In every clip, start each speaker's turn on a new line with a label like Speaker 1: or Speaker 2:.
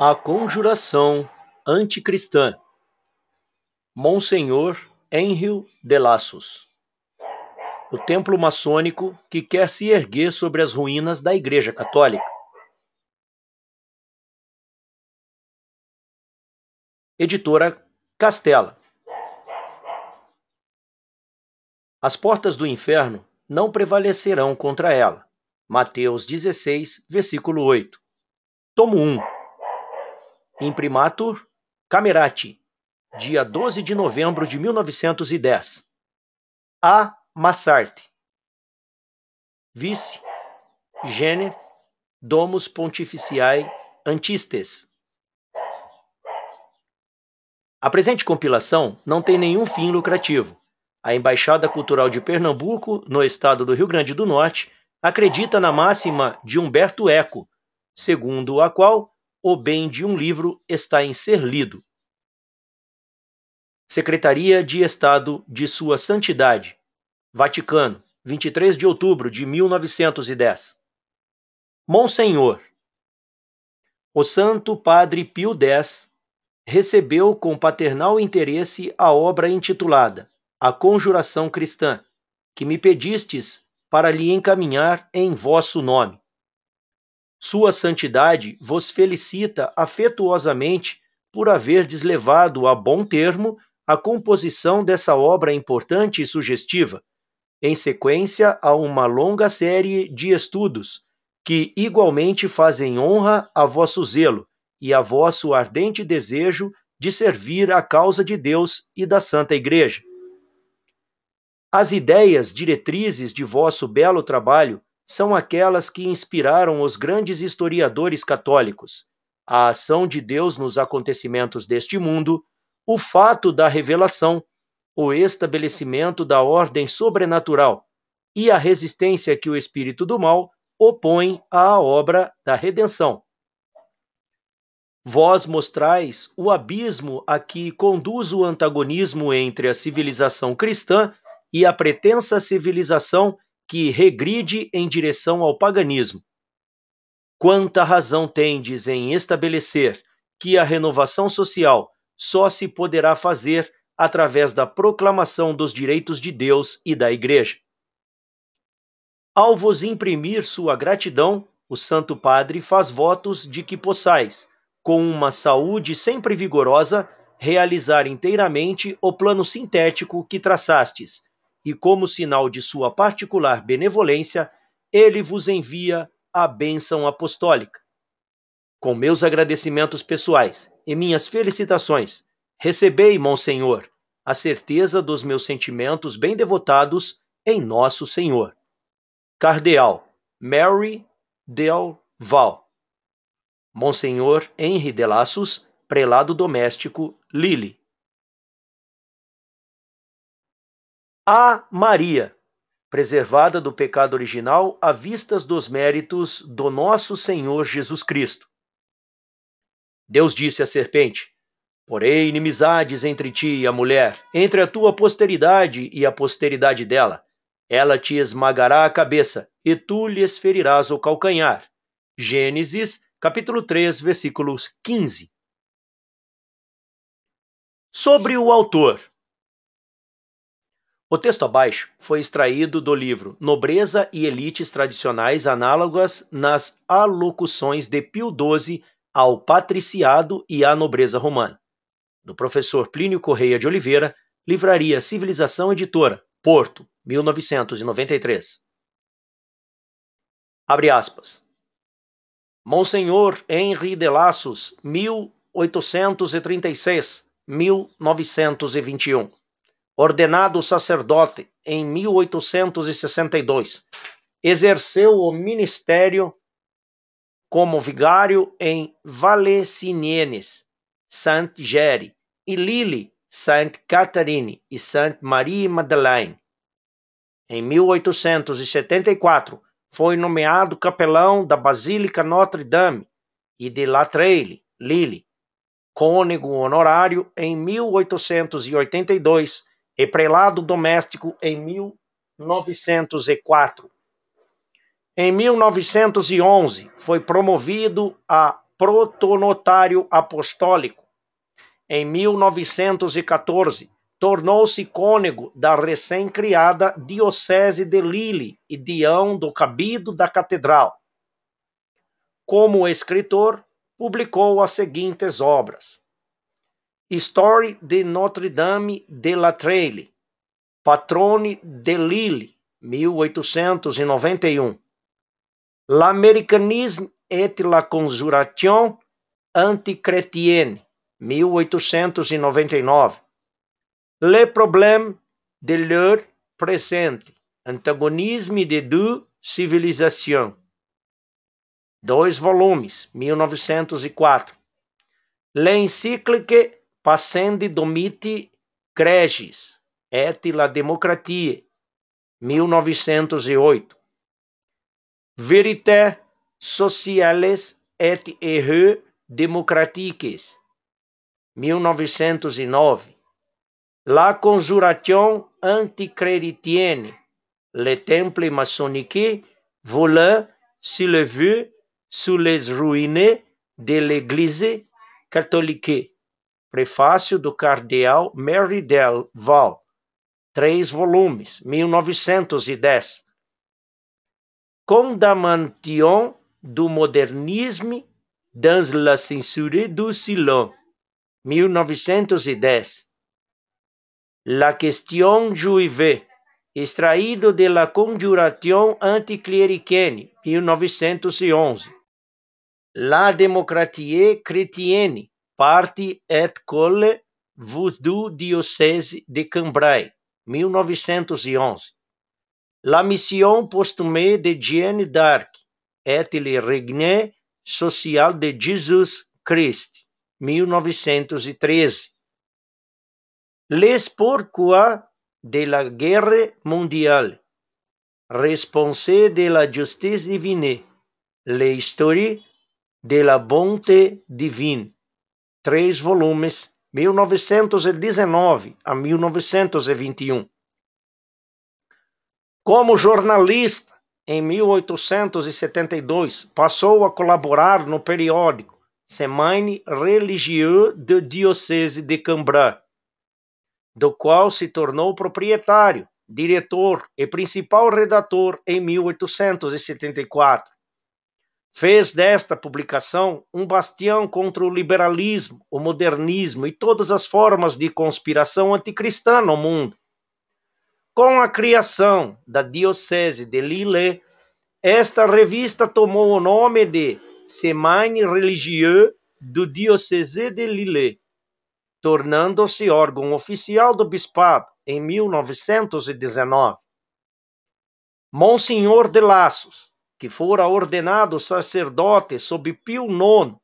Speaker 1: A Conjuração Anticristã Monsenhor Henrio de Laços O templo maçônico que quer se erguer sobre as ruínas da Igreja Católica. Editora Castela As portas do inferno não prevalecerão contra ela. Mateus 16, versículo 8. Tomo 1 Imprimatur Camerati, dia 12 de novembro de 1910. A. Massart, Vice. gener Domus Pontificiae Antistes. A presente compilação não tem nenhum fim lucrativo. A Embaixada Cultural de Pernambuco, no estado do Rio Grande do Norte, acredita na máxima de Humberto Eco, segundo a qual o bem de um livro está em ser lido. Secretaria de Estado de Sua Santidade, Vaticano, 23 de outubro de 1910. Monsenhor, o Santo Padre Pio X recebeu com paternal interesse a obra intitulada A Conjuração Cristã, que me pedistes para lhe encaminhar em vosso nome. Sua Santidade vos felicita afetuosamente por haverdes levado a bom termo a composição dessa obra importante e sugestiva, em sequência a uma longa série de estudos, que igualmente fazem honra a vosso zelo e a vosso ardente desejo de servir à causa de Deus e da Santa Igreja. As ideias diretrizes de vosso belo trabalho são aquelas que inspiraram os grandes historiadores católicos. A ação de Deus nos acontecimentos deste mundo, o fato da revelação, o estabelecimento da ordem sobrenatural e a resistência que o espírito do mal opõe à obra da redenção. Vós mostrais o abismo a que conduz o antagonismo entre a civilização cristã e a pretensa civilização que regride em direção ao paganismo. Quanta razão tendes em estabelecer que a renovação social só se poderá fazer através da proclamação dos direitos de Deus e da Igreja. Ao vos imprimir sua gratidão, o Santo Padre faz votos de que possais, com uma saúde sempre vigorosa, realizar inteiramente o plano sintético que traçastes, e como sinal de sua particular benevolência, ele vos envia a bênção apostólica. Com meus agradecimentos pessoais e minhas felicitações, recebei, Monsenhor, a certeza dos meus sentimentos bem devotados em Nosso Senhor. Cardeal Mary Del Val. Monsenhor Henri de Laços, prelado doméstico Lille. a Maria, preservada do pecado original à vistas dos méritos do nosso Senhor Jesus Cristo. Deus disse à serpente: Porém, inimizades entre ti e a mulher, entre a tua posteridade e a posteridade dela. Ela te esmagará a cabeça, e tu lhes ferirás o calcanhar. Gênesis, capítulo 3, versículos 15. Sobre o autor. O texto abaixo foi extraído do livro Nobreza e Elites Tradicionais Análogas nas Alocuções de Pio XII ao Patriciado e à Nobreza Romana, do professor Plínio Correia de Oliveira, Livraria Civilização Editora, Porto, 1993. Abre aspas. Monsenhor Henri de Laços, 1836-1921 ordenado sacerdote em 1862. Exerceu o ministério como vigário em Valenciennes, Saint-Géry e Lille, Sainte-Catherine e Sainte-Marie-Madeleine. Em 1874, foi nomeado capelão da Basílica Notre-Dame e de Treille, Lille, cônego honorário em 1882 e prelado doméstico em 1904. Em 1911, foi promovido a protonotário apostólico. Em 1914, tornou-se cônego da recém-criada Diocese de Lille e dião do cabido da catedral. Como escritor, publicou as seguintes obras: Story de Notre-Dame de la Treille, Patrone de Lille, 1891. L'Americanisme et la Conjuration Anticrétienne, 1899. Le problème de l'heure presente, antagonisme de deux civilisations. Dois volumes, 1904. L'encyclique Passendi domiti cregis et la democratie, 1908. Verite sociales et erreux democratiques, 1909. La conjuration anticreditienne, le temple maçonnique volant s'élevait sous les ruines de l'église catholique prefácio do cardeal Mary Del Val, três volumes, 1910. Condamnation du modernisme dans la censure du silon, 1910. La question juive, extraído de la conjuration anticlericaine, 1911. La démocratie chrétienne, Parte et Cole Voodoo Diocese de Cambrai, 1911. La mission posthume de Jeanne d'Arc et le regne social de Jesus Christ, 1913. Les pourquoi de la guerre mondiale, response de la justice divine, l'histoire de la bonté divine três volumes, 1919 a 1921. Como jornalista, em 1872, passou a colaborar no periódico Semaine Religieuse de Diocese de Cambrai, do qual se tornou proprietário, diretor e principal redator em 1874 fez desta publicação um bastião contra o liberalismo, o modernismo e todas as formas de conspiração anticristã no mundo. Com a criação da Diocese de Lille, esta revista tomou o nome de Semaine Religieuse du Diocese de Lille, tornando-se órgão oficial do bispado em 1919. Monsenhor de Laços, que fora ordenado sacerdote sob Pio IX,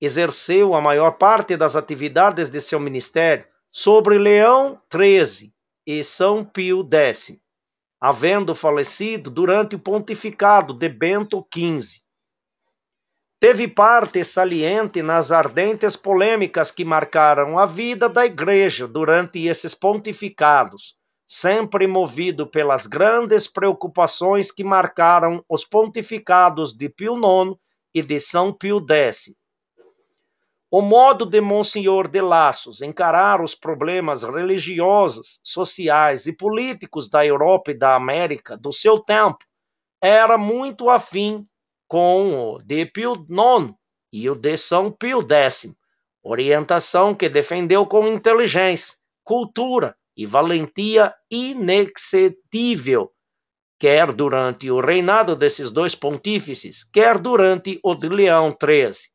Speaker 1: exerceu a maior parte das atividades de seu ministério sobre Leão XIII e São Pio X, havendo falecido durante o pontificado de Bento XV. Teve parte saliente nas ardentes polêmicas que marcaram a vida da Igreja durante esses pontificados sempre movido pelas grandes preocupações que marcaram os pontificados de Pio IX e de São Pio X. O modo de Monsenhor de Laços encarar os problemas religiosos, sociais e políticos da Europa e da América do seu tempo era muito afim com o de Pio IX e o de São Pio X, orientação que defendeu com inteligência, cultura e valentia inexcetível, quer durante o reinado desses dois pontífices, quer durante o de Leão XIII.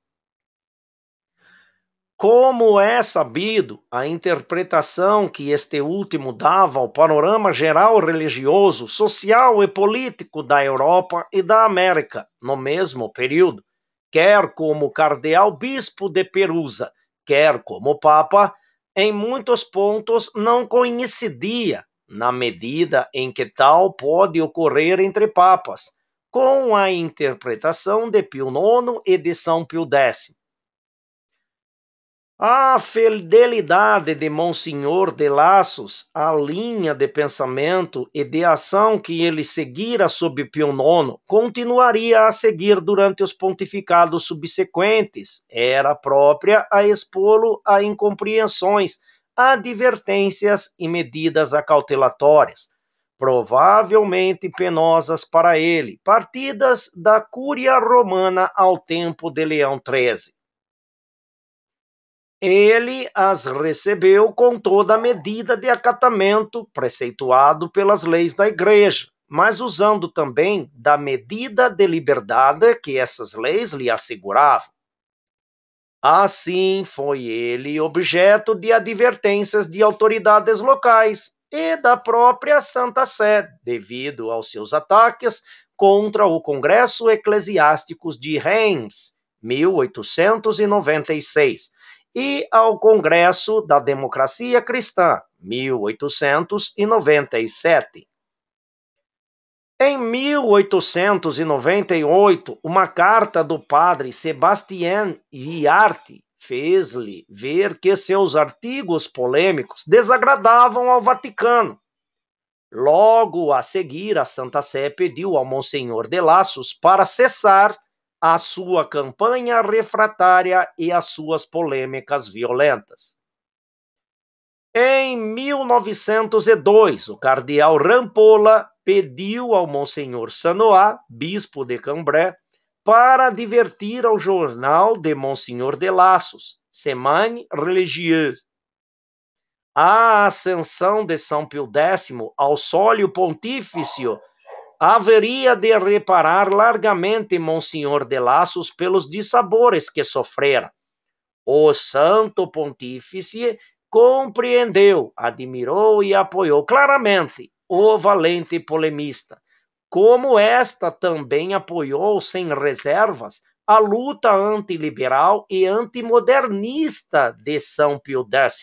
Speaker 1: Como é sabido, a interpretação que este último dava ao panorama geral religioso, social e político da Europa e da América, no mesmo período, quer como cardeal-bispo de Perusa, quer como papa, em muitos pontos não coincidia, na medida em que tal pode ocorrer entre papas, com a interpretação de Pio IX e de São Pio X. A fidelidade de Monsenhor de Laços a linha de pensamento e de ação que ele seguira sob Pio IX continuaria a seguir durante os pontificados subsequentes. Era própria a expô-lo a incompreensões, advertências e medidas acautelatórias, provavelmente penosas para ele, partidas da Cúria Romana ao tempo de Leão XIII ele as recebeu com toda a medida de acatamento preceituado pelas leis da Igreja, mas usando também da medida de liberdade que essas leis lhe asseguravam. Assim foi ele objeto de advertências de autoridades locais e da própria Santa Sé, devido aos seus ataques contra o Congresso Eclesiásticos de Reims, 1896 e ao Congresso da Democracia Cristã, 1897. Em 1898, uma carta do padre Sebastien Viarte fez-lhe ver que seus artigos polêmicos desagradavam ao Vaticano. Logo a seguir, a Santa Sé pediu ao Monsenhor de Laços para cessar a sua campanha refratária e as suas polêmicas violentas. Em 1902, o cardeal Rampolla pediu ao Monsenhor Sanoá, bispo de Cambrai, para divertir ao jornal de Monsenhor de Laços, Semaine Religieuse. A ascensão de São Pio X ao sólio pontífice haveria de reparar largamente Monsenhor de Laços pelos dissabores que sofrera. O santo pontífice compreendeu, admirou e apoiou claramente o valente polemista, como esta também apoiou sem reservas a luta antiliberal e antimodernista de São Pio X,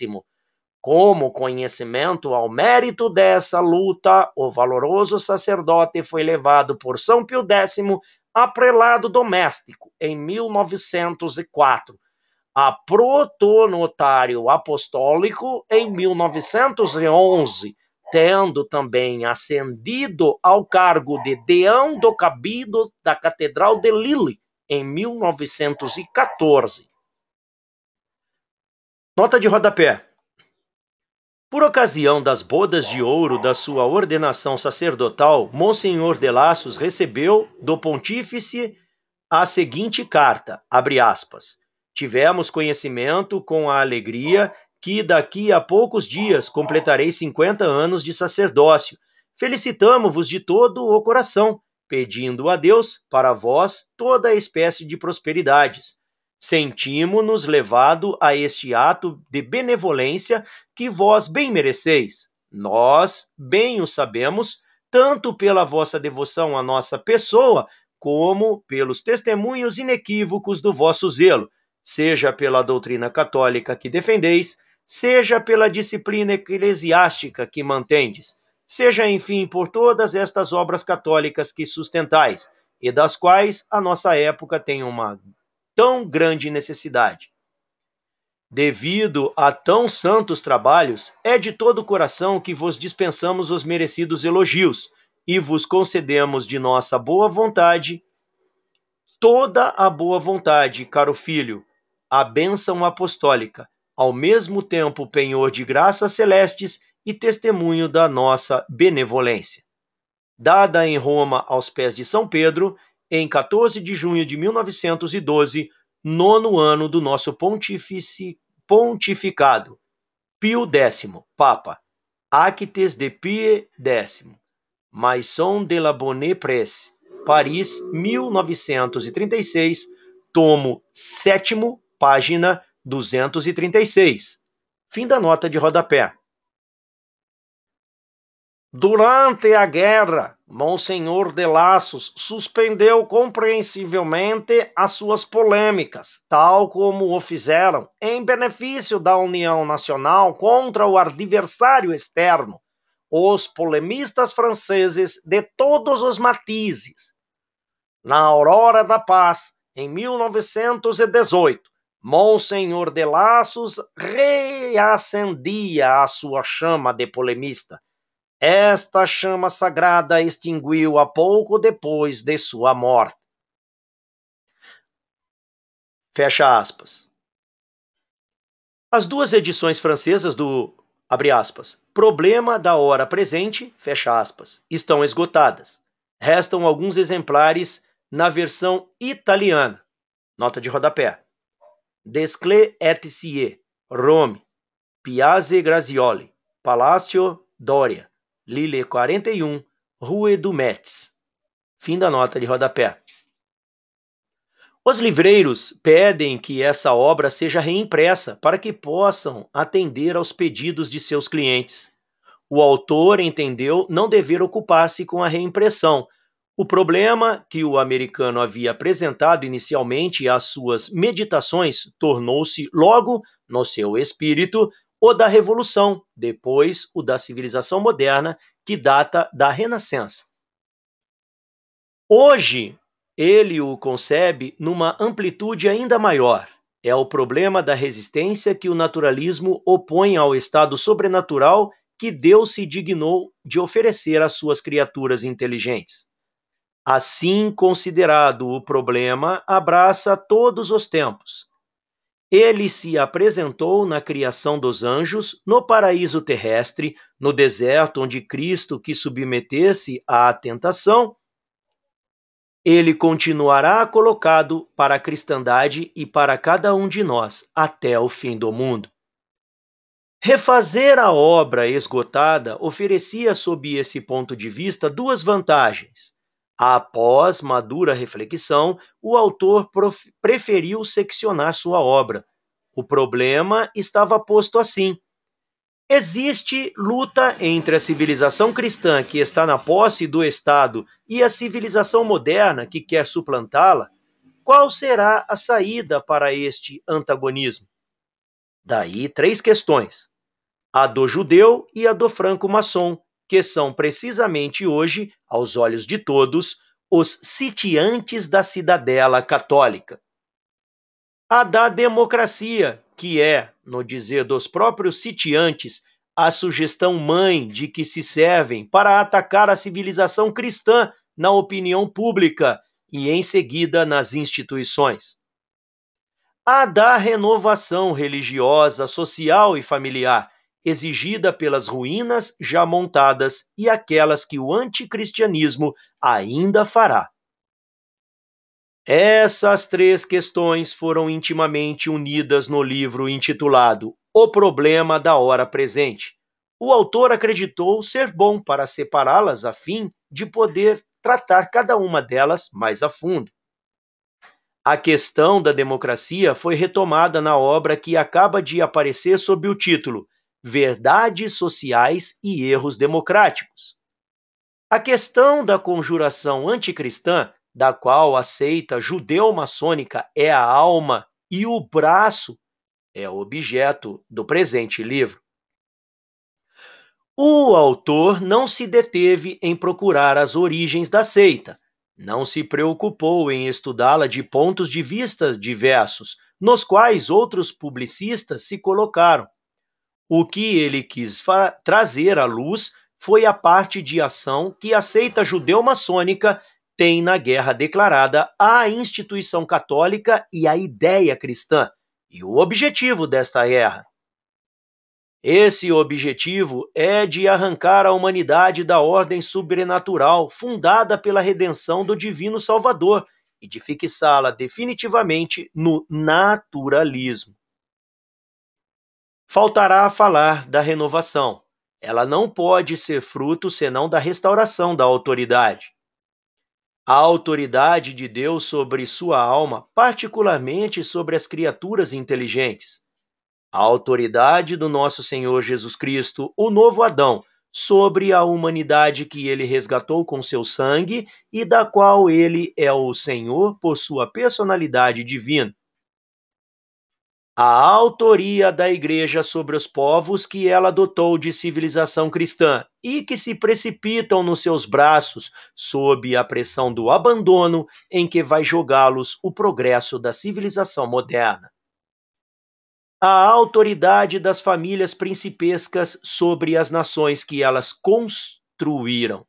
Speaker 1: como conhecimento ao mérito dessa luta, o valoroso sacerdote foi levado por São Pio X a prelado doméstico em 1904, a protonotário apostólico em 1911, tendo também ascendido ao cargo de deão do cabido da Catedral de Lille em 1914. Nota de rodapé. Por ocasião das bodas de ouro da sua ordenação sacerdotal, Monsenhor de Laços recebeu do pontífice a seguinte carta, abre aspas, Tivemos conhecimento com a alegria que daqui a poucos dias completarei 50 anos de sacerdócio. Felicitamo-vos de todo o coração, pedindo a Deus para vós toda espécie de prosperidades sentimos-nos levado a este ato de benevolência que vós bem mereceis. Nós bem o sabemos, tanto pela vossa devoção à nossa pessoa, como pelos testemunhos inequívocos do vosso zelo, seja pela doutrina católica que defendeis, seja pela disciplina eclesiástica que mantendes, seja, enfim, por todas estas obras católicas que sustentais, e das quais a nossa época tem uma tão grande necessidade. Devido a tão santos trabalhos, é de todo o coração que vos dispensamos os merecidos elogios e vos concedemos de nossa boa vontade toda a boa vontade, caro filho, a bênção apostólica, ao mesmo tempo penhor de graças celestes e testemunho da nossa benevolência. Dada em Roma aos pés de São Pedro em 14 de junho de 1912, nono ano do nosso pontifici, pontificado. Pio X, Papa, Actes de Pie X, Maison de la Bonne Presse, Paris, 1936, tomo 7, página 236. Fim da nota de rodapé. Durante a guerra, Monsenhor de Laços suspendeu compreensivelmente as suas polêmicas, tal como o fizeram, em benefício da União Nacional contra o adversário externo, os polemistas franceses de todos os matizes. Na Aurora da Paz, em 1918, Monsenhor de Laços reacendia a sua chama de polemista esta chama sagrada extinguiu a pouco depois de sua morte. Fecha aspas. As duas edições francesas do abre aspas, Problema da hora presente, fecha aspas, estão esgotadas. Restam alguns exemplares na versão italiana. Nota de rodapé. Descle et Cie, Rome, Piazze Grazioli, Palácio Doria, Lille 41, Rue do Metz. Fim da nota de rodapé. Os livreiros pedem que essa obra seja reimpressa para que possam atender aos pedidos de seus clientes. O autor entendeu não dever ocupar-se com a reimpressão. O problema que o americano havia apresentado inicialmente às suas meditações tornou-se logo, no seu espírito, o da Revolução, depois o da civilização moderna, que data da Renascença. Hoje, ele o concebe numa amplitude ainda maior. É o problema da resistência que o naturalismo opõe ao estado sobrenatural que Deus se dignou de oferecer às suas criaturas inteligentes. Assim considerado, o problema abraça todos os tempos ele se apresentou na criação dos anjos, no paraíso terrestre, no deserto onde Cristo que submetesse à tentação, ele continuará colocado para a cristandade e para cada um de nós até o fim do mundo. Refazer a obra esgotada oferecia, sob esse ponto de vista, duas vantagens. Após madura reflexão, o autor preferiu seccionar sua obra. O problema estava posto assim: Existe luta entre a civilização cristã que está na posse do Estado e a civilização moderna que quer suplantá-la? Qual será a saída para este antagonismo? Daí três questões: a do judeu e a do franco-maçom, que são precisamente hoje, aos olhos de todos, os sitiantes da cidadela católica. A da democracia, que é, no dizer dos próprios sitiantes, a sugestão mãe de que se servem para atacar a civilização cristã na opinião pública e, em seguida, nas instituições. A da renovação religiosa, social e familiar, exigida pelas ruínas já montadas e aquelas que o anticristianismo ainda fará. Essas três questões foram intimamente unidas no livro intitulado O Problema da Hora Presente. O autor acreditou ser bom para separá-las a fim de poder tratar cada uma delas mais a fundo. A questão da democracia foi retomada na obra que acaba de aparecer sob o título verdades sociais e erros democráticos. A questão da conjuração anticristã, da qual a seita judeu-maçônica é a alma e o braço, é objeto do presente livro. O autor não se deteve em procurar as origens da seita, não se preocupou em estudá-la de pontos de vista diversos, nos quais outros publicistas se colocaram. O que ele quis trazer à luz foi a parte de ação que a seita judeu-maçônica tem na guerra declarada à instituição católica e à ideia cristã, e o objetivo desta guerra. Esse objetivo é de arrancar a humanidade da ordem sobrenatural fundada pela redenção do Divino Salvador e de fixá-la definitivamente no naturalismo faltará a falar da renovação. Ela não pode ser fruto senão da restauração da autoridade. A autoridade de Deus sobre sua alma, particularmente sobre as criaturas inteligentes. A autoridade do nosso Senhor Jesus Cristo, o novo Adão, sobre a humanidade que ele resgatou com seu sangue e da qual ele é o Senhor por sua personalidade divina a autoria da Igreja sobre os povos que ela dotou de civilização cristã e que se precipitam nos seus braços sob a pressão do abandono em que vai jogá-los o progresso da civilização moderna. A autoridade das famílias principescas sobre as nações que elas construíram.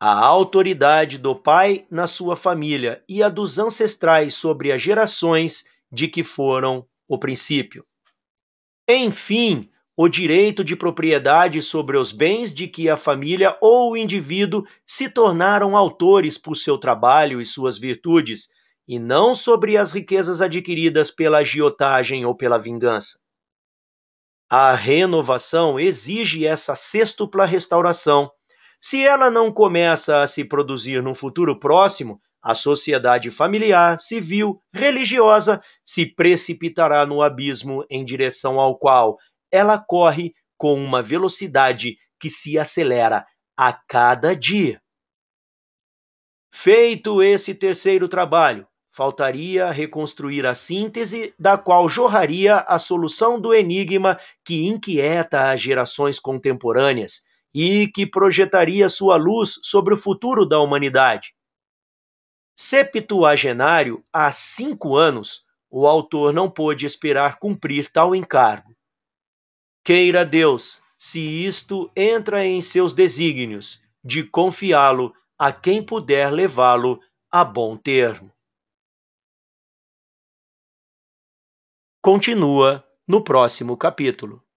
Speaker 1: A autoridade do pai na sua família e a dos ancestrais sobre as gerações de que foram o princípio. Enfim, o direito de propriedade sobre os bens de que a família ou o indivíduo se tornaram autores por seu trabalho e suas virtudes, e não sobre as riquezas adquiridas pela agiotagem ou pela vingança. A renovação exige essa sextupla restauração. Se ela não começa a se produzir num futuro próximo, a sociedade familiar, civil, religiosa se precipitará no abismo em direção ao qual ela corre com uma velocidade que se acelera a cada dia. Feito esse terceiro trabalho, faltaria reconstruir a síntese da qual jorraria a solução do enigma que inquieta as gerações contemporâneas e que projetaria sua luz sobre o futuro da humanidade. Septuagenário há cinco anos, o autor não pôde esperar cumprir tal encargo. Queira Deus, se isto entra em seus desígnios, de confiá-lo a quem puder levá-lo a bom termo. Continua no próximo capítulo.